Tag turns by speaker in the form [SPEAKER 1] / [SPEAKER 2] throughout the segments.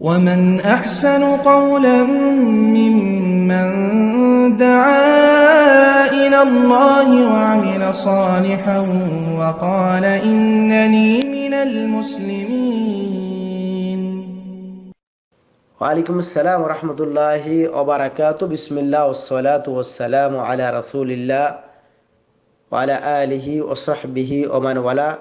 [SPEAKER 1] ومن أحسن قولا ممن دعا إلى الله وعمل صالحا وقال إنني من المسلمين وعليكم السلام ورحمة الله وبركاته بسم الله والصلاة والسلام على رسول الله وعلى آله وصحبه ومن والاه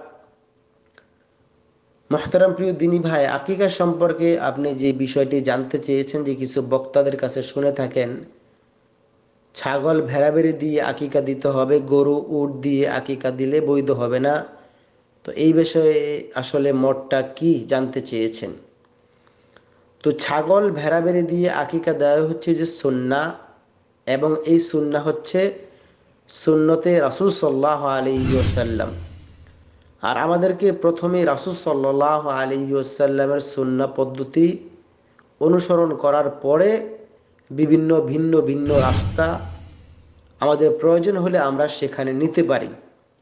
[SPEAKER 1] মহতারাম প্রিয় দিনী ভাই আকিকা সম্পর্কে আপনি যে বিষয়টি জানতে চেয়েছেন যে কিছু বক্তাদের কাছে শুনে থাকেন ছাগল ভেড়া বেড়ে দিয়ে আকিকা দিতে হবে গরু উট দিয়ে আকিকা দিলে বৈধ হবে না তো এই বিষয়ে আসলে মঠটা কি জানতে চেয়েছেন তো ছাগল ভেড়া বেড়ে দিয়ে আকিকা দেওয়া হচ্ছে যে সন্না এবং এই সন্না হচ্ছে সুন্নতে রাসুল সাল্লাহ আলী ওসাল্লাম আর আমাদেরকে প্রথমে রাসুল সাল্লাহ আলী ওসাল্লামের সুন্না পদ্ধতি অনুসরণ করার পরে বিভিন্ন ভিন্ন ভিন্ন রাস্তা আমাদের প্রয়োজন হলে আমরা সেখানে নিতে পারি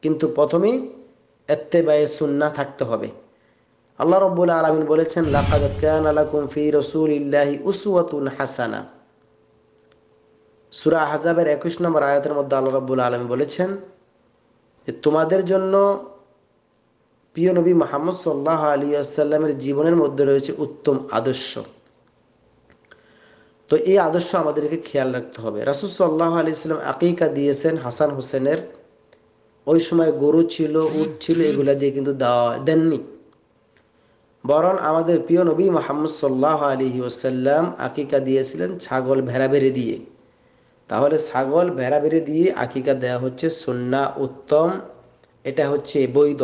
[SPEAKER 1] কিন্তু প্রথমেই এত্তে এত্তেবায়ে সুন্না থাকতে হবে আল্লাহ রব্বুল আলমিন বলেছেন ফি রসুল ইল্লাহি উসুয়াতুন হাসানা সুরা হাজাবের একুশ নম্বর আয়াতের মধ্যে আল্লাহ রব্বুল আলম বলেছেন তোমাদের জন্য প্রিয় নবী মাহমদ সাল্লাহ আলী আসাল্লামের জীবনের মধ্যে রয়েছে উত্তম আদর্শ তো এই আদর্শ আমাদেরকে খেয়াল রাখতে হবে রাসুল সাল্লাহ আলী ইসলাম আকিকা দিয়েছেন হাসান হোসেনের ওই সময় গরু ছিল উট ছিল এগুলা দিয়ে কিন্তু দেওয়া দেননি বরং আমাদের প্রিয় নবী মোহাম্মদ সাল্লাহ আলী ওসাল্লাম আকিকা দিয়েছিলেন ছাগল ভেড়া বেড়ে দিয়ে তাহলে ছাগল ভেড়া বেড়ে দিয়ে আকিকা দেওয়া হচ্ছে সন্না উত্তম এটা হচ্ছে বৈধ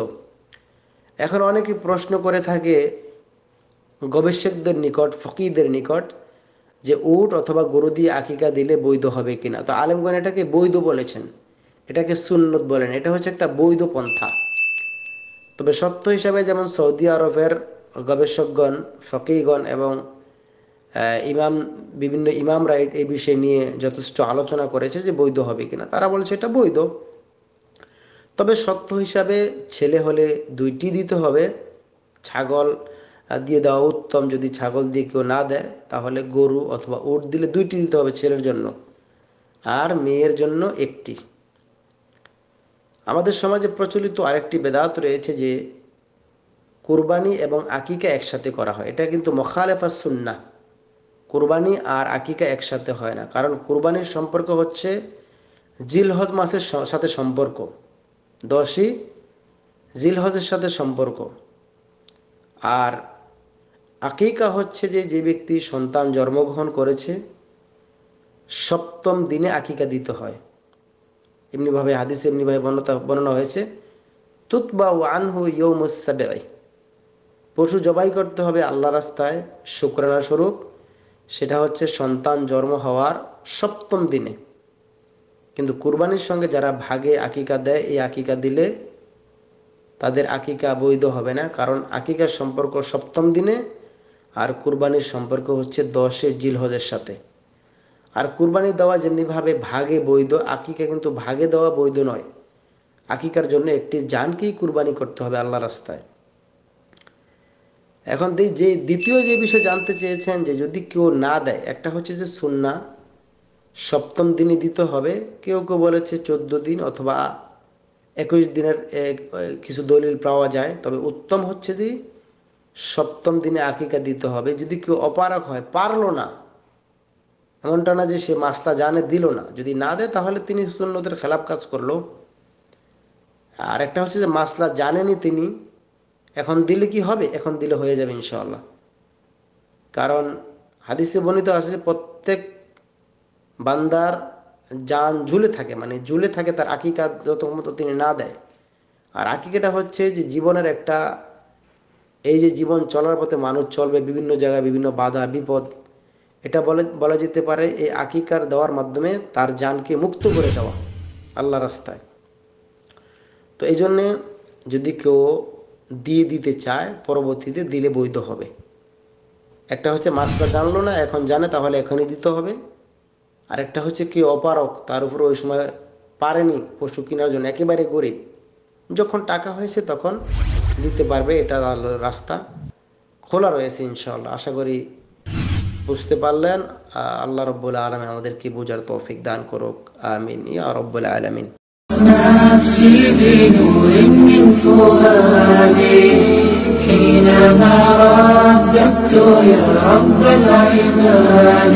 [SPEAKER 1] এখন অনেকে প্রশ্ন করে থাকে গবেষকদের নিকট ফকিদের নিকট যে উট অথবা গরু দিয়ে আকিকা দিলে বৈধ হবে কিনা তো আলেমগণ এটাকে বৈধ বলেছেন এটাকে সুন্নত বলেন এটা হচ্ছে একটা বৈধ পন্থা তবে সত্য হিসাবে যেমন সৌদি আরবের গবেষকগণ ফকিগণ এবং ইমাম বিভিন্ন ইমাম রাইট এই বিষয় নিয়ে যথেষ্ট আলোচনা করেছে যে বৈধ হবে কিনা তারা বলছে এটা বৈধ তবে সত্য হিসাবে ছেলে হলে দুইটি দিতে হবে ছাগল দিয়ে দেওয়া উত্তম যদি ছাগল দিয়ে কেউ না দেয় তাহলে গরু অথবা উট দিলে দুইটি দিতে হবে ছেলের জন্য আর মেয়ের জন্য একটি আমাদের সমাজে প্রচলিত আরেকটি বেদাত রয়েছে যে কুরবানি এবং আকিকা একসাথে করা হয় এটা কিন্তু মখালেফা সুন্না কুরবানি আর আকিকা একসাথে হয় না কারণ কুরবানির সম্পর্ক হচ্ছে জিলহজ মাসের সাথে সম্পর্ক দশই জিলহজের সাথে সম্পর্ক আর আকিকা হচ্ছে যে যে ব্যক্তি সন্তান জন্মগ্রহণ করেছে সপ্তম দিনে আকিকা দিতে হয় এমনিভাবে হাদিস এমনিভাবে বর্ণতা বর্ণনা হয়েছে তুতবা আনহু ইয়ৌমুসাবেরাই পশু জবাই করতে হবে আল্লাহ রাস্তায় শুক্রানা স্বরূপ সেটা হচ্ছে সন্তান জন্ম হওয়ার সপ্তম দিনে কিন্তু কুরবানির সঙ্গে যারা ভাগে আকিকা দেয় এই আকিকা দিলে তাদের আকিকা বৈধ হবে না কারণ আকিকার সম্পর্ক সপ্তম দিনে আর কুরবানির সম্পর্ক হচ্ছে দশে জিলহজের সাথে আর কুরবানি দেওয়া যেমনিভাবে ভাগে বৈধ আকিকা কিন্তু ভাগে দেওয়া বৈধ নয় আকিকার জন্য একটি জানকেই কুরবানি করতে হবে আল্লাহ রাস্তায় এখন যে দ্বিতীয় যে বিষয় জানতে চেয়েছেন যে যদি কেউ না দেয় একটা হচ্ছে যে সুন্না সপ্তম দিনই দিতে হবে কেউ কেউ বলেছে চোদ্দ দিন অথবা একুশ দিনের কিছু দলিল পাওয়া যায় তবে উত্তম হচ্ছে যে সপ্তম দিনে আকিকা দিতে হবে যদি কেউ অপারক হয় পারলো না এমনটা না যে সে মাছটা জানে দিল না যদি না দেয় তাহলে তিনি সুন্নতের খেলাপ কাজ করলো আর একটা হচ্ছে যে মাসলা জানেনি তিনি এখন দিলে কি হবে এখন দিলে হয়ে যাবে ইনশাল্লাহ কারণ হাদিসে বর্ণিত আছে যে প্রত্যেক বান্দার যান ঝুলে থাকে মানে ঝুলে থাকে তার আকিকা যত মতো তিনি না দেয় আর আকিকাটা হচ্ছে যে জীবনের একটা এই যে জীবন চলার পথে মানুষ চলবে বিভিন্ন জায়গায় বিভিন্ন বাধা বিপদ এটা বলে বলা যেতে পারে এই আকিকার দেওয়ার মাধ্যমে তার জানকে মুক্ত করে দেওয়া আল্লাহ রাস্তায় তো এই জন্যে যদি কেউ দিয়ে দিতে চায় পরবর্তীতে দিলে বৈধ হবে একটা হচ্ছে মাছটা জানলো না এখন জানে তাহলে এখনই দিতে হবে আরেকটা হচ্ছে কি অপারক তার উপরে ওই সময় পারেনি পশু কেনার জন্য একেবারে গরিব যখন টাকা হয়েছে তখন দিতে পারবে এটা রাস্তা খোলা রয়েছে ইনশাল্লাহ আশা করি বুঝতে পারলেন আল্লাহ রব্বুল আলমী আমাদেরকে বোঝার তৌফিক দান করুক আমিন ইয়া রব্বুল আলমিন حينما رددت يا رب العباد